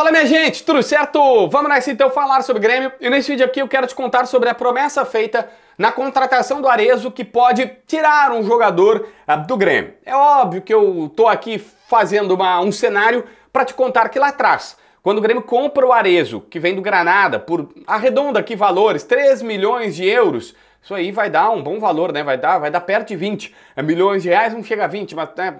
Fala minha gente, tudo certo? Vamos nessa então falar sobre Grêmio e nesse vídeo aqui eu quero te contar sobre a promessa feita na contratação do Arezo que pode tirar um jogador ah, do Grêmio. É óbvio que eu tô aqui fazendo uma, um cenário para te contar que lá atrás, quando o Grêmio compra o Arezo, que vem do Granada, por arredonda aqui valores, 3 milhões de euros, isso aí vai dar um bom valor, né? Vai dar, vai dar perto de 20 é, milhões de reais, não chega a 20, mas né,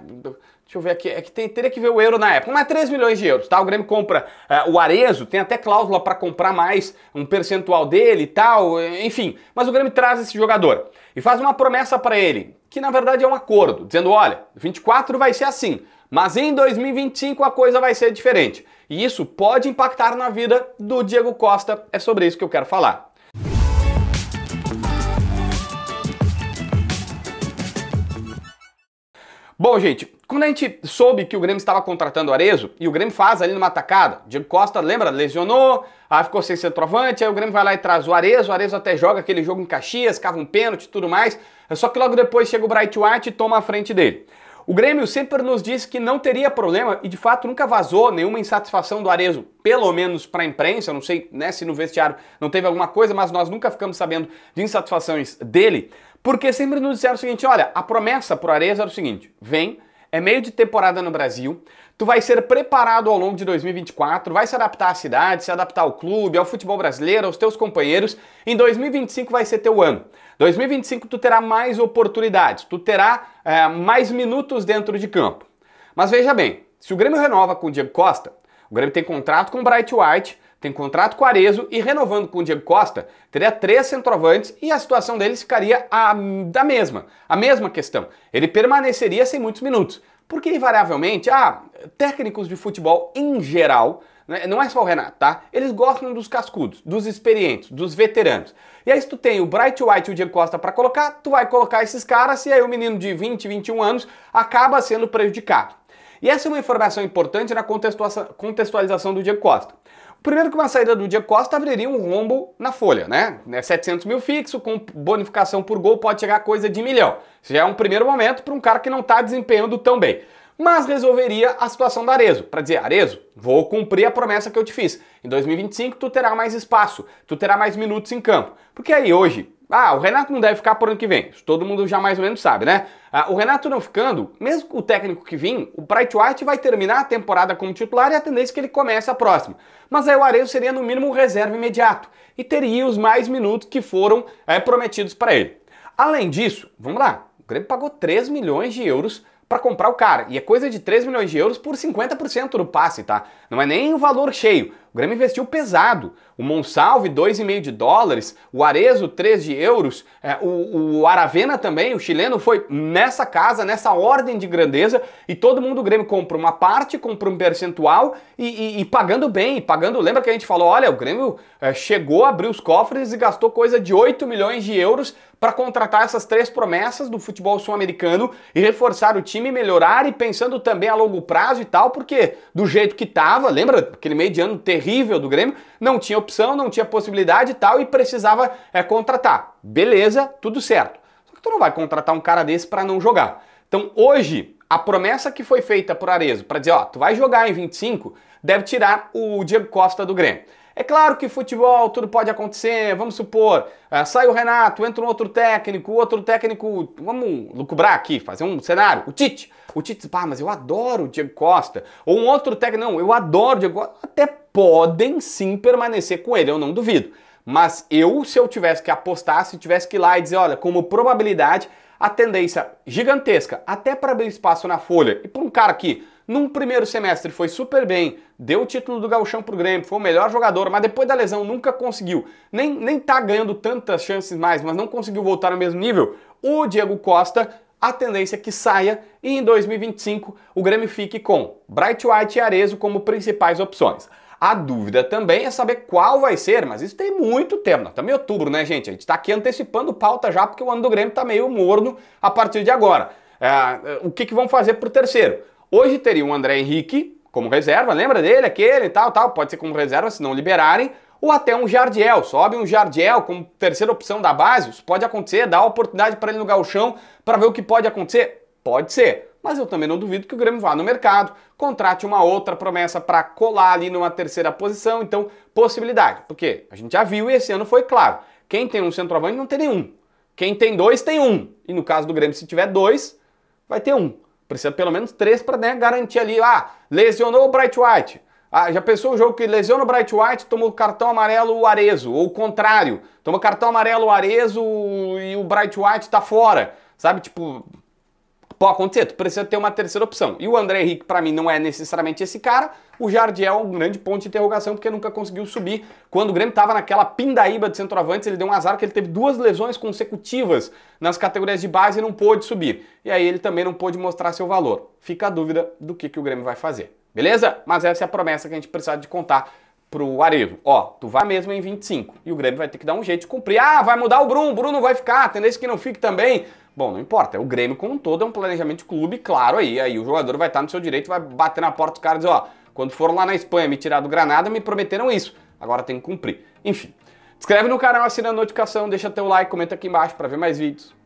Deixa eu ver aqui, é que tem, teria que ver o euro na época, mas 3 milhões de euros, tá? O Grêmio compra é, o Arezo, tem até cláusula para comprar mais um percentual dele e tal, é, enfim. Mas o Grêmio traz esse jogador e faz uma promessa para ele, que na verdade é um acordo, dizendo: olha, 24 vai ser assim, mas em 2025 a coisa vai ser diferente. E isso pode impactar na vida do Diego Costa, é sobre isso que eu quero falar. Bom, gente, quando a gente soube que o Grêmio estava contratando o Arezo, e o Grêmio faz ali numa atacada, Diego Costa, lembra, lesionou, aí ficou sem centroavante, aí o Grêmio vai lá e traz o Arezo, o Arezo até joga aquele jogo em Caxias, cava um pênalti e tudo mais, só que logo depois chega o Bright White e toma a frente dele. O Grêmio sempre nos disse que não teria problema e de fato nunca vazou nenhuma insatisfação do Arezo, pelo menos para a imprensa. Não sei né, se no vestiário não teve alguma coisa, mas nós nunca ficamos sabendo de insatisfações dele, porque sempre nos disseram o seguinte: olha, a promessa para o Arezo era o seguinte: vem é meio de temporada no Brasil, tu vai ser preparado ao longo de 2024, vai se adaptar à cidade, se adaptar ao clube, ao futebol brasileiro, aos teus companheiros. Em 2025 vai ser teu ano. 2025 tu terá mais oportunidades, tu terá é, mais minutos dentro de campo. Mas veja bem, se o Grêmio renova com o Diego Costa, o Grêmio tem contrato com o Bright White, tem contrato com o Arezo e renovando com o Diego Costa, teria três centroavantes e a situação deles ficaria a, da mesma, a mesma questão. Ele permaneceria sem muitos minutos, porque invariavelmente, ah, técnicos de futebol em geral, né, não é só o Renato, tá? Eles gostam dos cascudos, dos experientes, dos veteranos. E aí se tu tem o Bright White e o Diego Costa para colocar, tu vai colocar esses caras e aí o menino de 20, 21 anos acaba sendo prejudicado. E essa é uma informação importante na contextualização do Diego Costa. Primeiro que uma saída do Diego Costa abriria um rombo na folha, né? 700 é mil fixo, com bonificação por gol, pode chegar a coisa de milhão. Isso já é um primeiro momento para um cara que não está desempenhando tão bem mas resolveria a situação da Arezo, para dizer, Arezo, vou cumprir a promessa que eu te fiz. Em 2025 tu terá mais espaço, tu terá mais minutos em campo. Porque aí hoje, ah, o Renato não deve ficar por ano que vem. Isso todo mundo já mais ou menos sabe, né? Ah, o Renato não ficando, mesmo o técnico que vim, o Bright White vai terminar a temporada como titular e a tendência é que ele comece a próxima. Mas aí o Arezo seria no mínimo reserva imediato e teria os mais minutos que foram é, prometidos para ele. Além disso, vamos lá, o Grêmio pagou 3 milhões de euros para comprar o cara. E é coisa de 3 milhões de euros por 50% do passe, tá? Não é nem o valor cheio, o Grêmio investiu pesado. O Monsalve, 2,5 de dólares. O Arezo, 3 de euros. É, o, o Aravena também, o chileno, foi nessa casa, nessa ordem de grandeza. E todo mundo do Grêmio compra uma parte, compra um percentual e, e, e pagando bem. pagando. Lembra que a gente falou: olha, o Grêmio é, chegou, abriu os cofres e gastou coisa de 8 milhões de euros para contratar essas três promessas do futebol sul-americano e reforçar o time, melhorar e pensando também a longo prazo e tal, porque do jeito que tava, lembra aquele meio de ano ter terrível do Grêmio, não tinha opção, não tinha possibilidade e tal, e precisava é, contratar. Beleza, tudo certo. Só que tu não vai contratar um cara desse para não jogar. Então hoje, a promessa que foi feita por Arezo para dizer, ó, tu vai jogar em 25, deve tirar o Diego Costa do Grêmio. É claro que futebol tudo pode acontecer, vamos supor, é, sai o Renato, entra um outro técnico, outro técnico, vamos lucubrar aqui, fazer um cenário, o Tite. O Tite, pá, mas eu adoro o Diego Costa. Ou um outro técnico, não, eu adoro o Diego Costa. Até podem sim permanecer com ele, eu não duvido. Mas eu, se eu tivesse que apostar, se tivesse que ir lá e dizer, olha, como probabilidade, a tendência gigantesca, até para abrir espaço na folha, e para um cara que num primeiro semestre foi super bem, deu o título do Gauchão pro Grêmio, foi o melhor jogador, mas depois da lesão nunca conseguiu. Nem, nem tá ganhando tantas chances mais, mas não conseguiu voltar ao mesmo nível. O Diego Costa, a tendência é que saia e em 2025 o Grêmio fique com Bright White e Arezo como principais opções. A dúvida também é saber qual vai ser, mas isso tem muito tempo. Nós estamos em outubro, né, gente? A gente está aqui antecipando pauta já, porque o ano do Grêmio está meio morno a partir de agora. É, o que, que vão fazer para o terceiro? Hoje teria o André Henrique como reserva, lembra dele, aquele e tal, tal, pode ser como reserva se não liberarem, ou até um Jardiel, sobe um Jardiel como terceira opção da base, isso pode acontecer, dá a oportunidade para ele no galchão para ver o que pode acontecer, pode ser. Mas eu também não duvido que o Grêmio vá no mercado, contrate uma outra promessa para colar ali numa terceira posição, então possibilidade. Porque a gente já viu e esse ano foi claro. Quem tem um centroavante não tem nenhum. Quem tem dois tem um. E no caso do Grêmio, se tiver dois, vai ter um. Precisa pelo menos três para né, garantir ali. Ah, lesionou o Bright White. Ah, já pensou o jogo que lesiona o Bright White, toma o cartão amarelo o Arezo, ou o contrário, toma cartão amarelo o Arezo e o Bright White tá fora. Sabe, tipo, Pode acontecer, tu precisa ter uma terceira opção. E o André Henrique, para mim, não é necessariamente esse cara. O Jardiel é um grande ponto de interrogação, porque nunca conseguiu subir. Quando o Grêmio estava naquela pindaíba de centroavantes, ele deu um azar que ele teve duas lesões consecutivas nas categorias de base e não pôde subir. E aí ele também não pôde mostrar seu valor. Fica a dúvida do que, que o Grêmio vai fazer. Beleza? Mas essa é a promessa que a gente precisa de contar pro Arevo. Ó, tu vai mesmo em 25. E o Grêmio vai ter que dar um jeito de cumprir. Ah, vai mudar o Bruno, o Bruno vai ficar, a tendência que não fique também. Bom, não importa. O Grêmio como um todo é um planejamento de clube, claro, aí, aí o jogador vai estar no seu direito, vai bater na porta dos caras e dizer, ó, quando for lá na Espanha me tirar do Granada, me prometeram isso. Agora tem que cumprir. Enfim. Inscreve no canal, assina a notificação, deixa teu like, comenta aqui embaixo para ver mais vídeos.